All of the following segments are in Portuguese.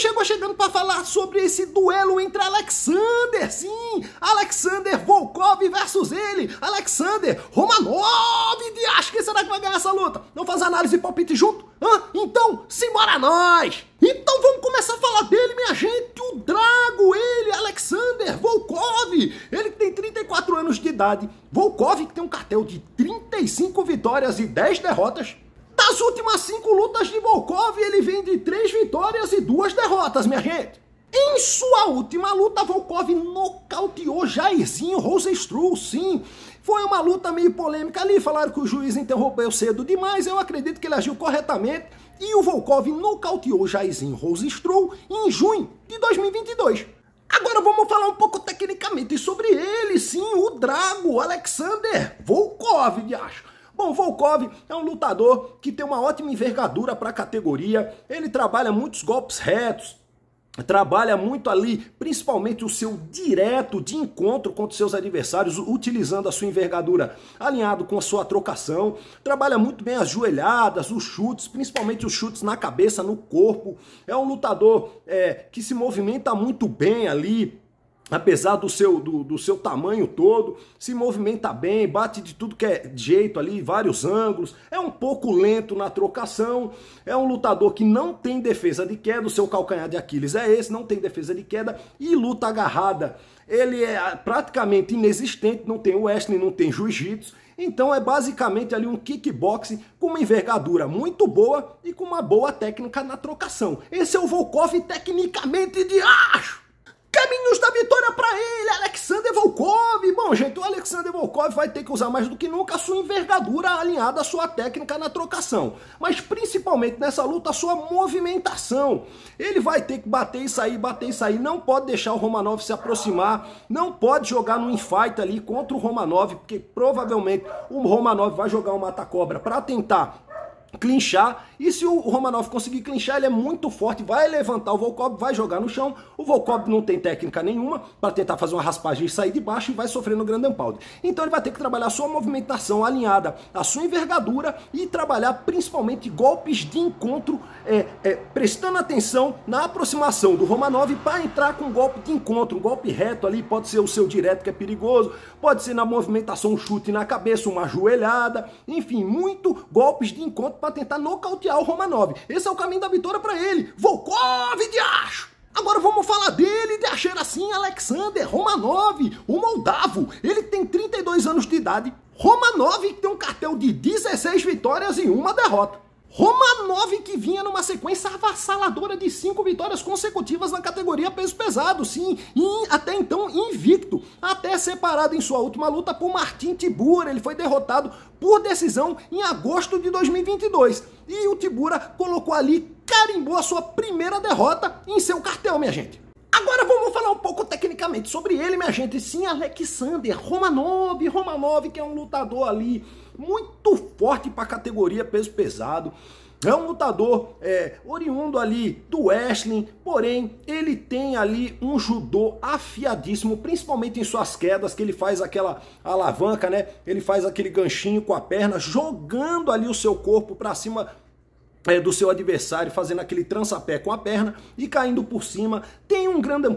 chegou chegando para falar sobre esse duelo entre Alexander, sim, Alexander Volkov versus ele, Alexander Romanov, de acho que será que vai ganhar essa luta? Não faz análise e palpite junto? Hã? Então, simbora nós! Então vamos começar a falar dele, minha gente, o Drago, ele, Alexander Volkov, ele que tem 34 anos de idade, Volkov que tem um cartel de 35 vitórias e 10 derrotas, nas últimas cinco lutas de Volkov, ele vem de três vitórias e duas derrotas, minha gente. Em sua última luta, Volkov nocauteou Jairzinho Rosenstruhl, sim. Foi uma luta meio polêmica ali, falaram que o juiz interrompeu cedo demais, eu acredito que ele agiu corretamente. E o Volkov nocauteou Jairzinho Rosenstruhl em junho de 2022. Agora vamos falar um pouco tecnicamente sobre ele, sim, o Drago Alexander Volkov, de acho. Bom, Volkov é um lutador que tem uma ótima envergadura para a categoria, ele trabalha muitos golpes retos, trabalha muito ali, principalmente o seu direto de encontro contra seus adversários, utilizando a sua envergadura alinhado com a sua trocação, trabalha muito bem as joelhadas, os chutes, principalmente os chutes na cabeça, no corpo, é um lutador é, que se movimenta muito bem ali, apesar do seu, do, do, seu tamanho todo, se movimenta bem, bate de tudo que é jeito ali, vários ângulos, é um pouco lento na trocação, é um lutador que não tem defesa de queda, o seu calcanhar de Aquiles é esse, não tem defesa de queda e luta agarrada. Ele é ah, praticamente inexistente, não tem wrestling, não tem jiu-jitsu, então é basicamente ali um kickboxing com uma envergadura muito boa e com uma boa técnica na trocação. Esse é o Volkov tecnicamente de acho! Caminhos da vitória para ele, Alexander Volkov. Bom, gente, o Alexander Volkov vai ter que usar mais do que nunca a sua envergadura alinhada à sua técnica na trocação, mas principalmente nessa luta a sua movimentação. Ele vai ter que bater e sair, bater e sair. Não pode deixar o Romanov se aproximar, não pode jogar no infight ali contra o Romanov, porque provavelmente o Romanov vai jogar um mata-cobra para tentar clinchar. E se o Romanov conseguir clinchar, ele é muito forte, vai levantar o Volkov, vai jogar no chão. O Volkov não tem técnica nenhuma para tentar fazer uma raspagem e sair de baixo e vai sofrer no Grand Pound. Então ele vai ter que trabalhar a sua movimentação alinhada à sua envergadura e trabalhar principalmente golpes de encontro, é, é, prestando atenção na aproximação do Romanov para entrar com um golpe de encontro, um golpe reto ali, pode ser o seu direto que é perigoso, pode ser na movimentação um chute na cabeça, uma joelhada, enfim, muito golpes de encontro para tentar nocautear o Romanov. Esse é o caminho da vitória para ele. Volkov de acho! Agora vamos falar dele, de achar assim, Alexander Romanov, o moldavo. Ele tem 32 anos de idade. Romanov tem um cartel de 16 vitórias e uma derrota. Roma 9 que vinha numa sequência avassaladora de cinco vitórias consecutivas na categoria peso pesado, sim, e até então invicto, até separado em sua última luta por Martin Tibura, ele foi derrotado por decisão em agosto de 2022, e o Tibura colocou ali, carimbou a sua primeira derrota em seu cartel, minha gente especificamente sobre ele, minha gente, sim, Alexander Romanov, Romanov que é um lutador ali muito forte para a categoria peso pesado. É um lutador é, oriundo ali do wrestling, porém ele tem ali um judô afiadíssimo, principalmente em suas quedas, que ele faz aquela alavanca, né? Ele faz aquele ganchinho com a perna, jogando ali o seu corpo para cima é, do seu adversário fazendo aquele trança-pé com a perna e caindo por cima. Tem um grande de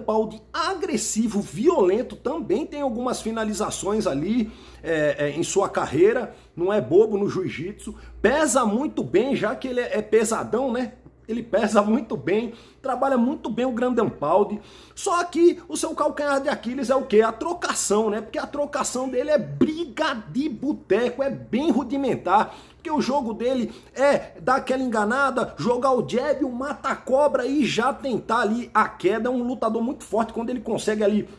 agressivo, violento, também tem algumas finalizações ali é, é, em sua carreira, não é bobo no jiu-jitsu. Pesa muito bem, já que ele é, é pesadão, né? ele pesa muito bem, trabalha muito bem o Grandão Paldi. Só que o seu calcanhar de Aquiles é o quê? A trocação, né? Porque a trocação dele é briga de boteco, é bem rudimentar. Porque o jogo dele é dar aquela enganada, jogar o jab, o mata-cobra e já tentar ali a queda. É um lutador muito forte quando ele consegue ali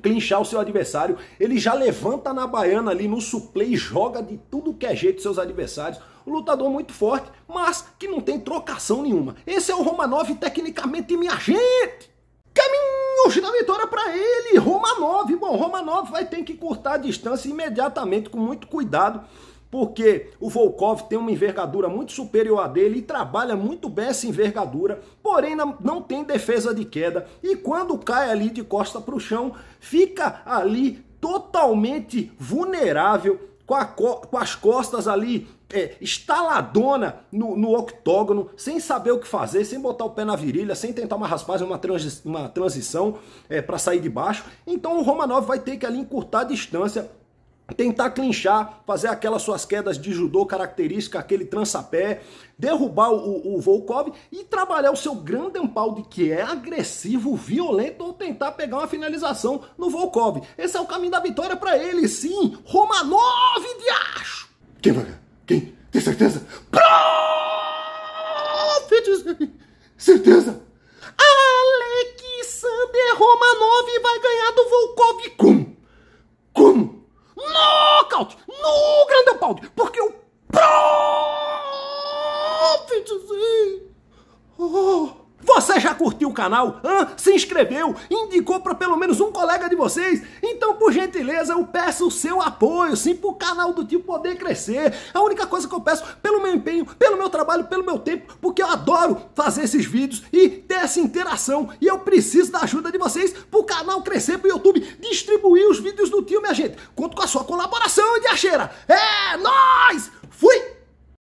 clinchar o seu adversário, ele já levanta na baiana ali no suple e joga de tudo que é jeito seus adversários. o lutador muito forte, mas que não tem trocação nenhuma. Esse é o Romanov tecnicamente minha gente. Caminhos da vitória para ele, Romanov. Bom, Romanov vai ter que cortar a distância imediatamente com muito cuidado porque o Volkov tem uma envergadura muito superior a dele e trabalha muito bem essa envergadura, porém não tem defesa de queda. E quando cai ali de costa para o chão, fica ali totalmente vulnerável, com, a, com as costas ali é, estaladona no, no, octógono, sem saber o que fazer, sem botar o pé na virilha, sem tentar uma raspagem, uma, transi uma transição é, para sair de baixo. Então o Romanov vai ter que ali encurtar a distância tentar clinchar, fazer aquelas suas quedas de judô característica, aquele trança-pé, derrubar o, o Volkov e trabalhar o seu grande empalde, que é agressivo, violento, ou tentar pegar uma finalização no Volkov. Esse é o caminho da vitória para ele, sim! Romanov de acho! Quem vai Quem? Tem certeza? Prof. Certeza! Alexander Romanov vai ganhar do Volkov como? Como? Paulo, no Grande Paulo, porque o próprio oh, você já curtiu o canal? se inscreveu? Indicou para pelo menos um colega de vocês? Então, por gentileza, eu peço o seu apoio, sim, para o canal do tio poder crescer. A única coisa que eu peço, pelo meu empenho, pelo meu trabalho, pelo meu tempo, porque eu adoro fazer esses vídeos e ter essa interação. E eu preciso da ajuda de vocês para o canal crescer, para o YouTube distribuir os vídeos do tio, minha gente. Conto com a sua colaboração, de Acheira. É nóis! Fui!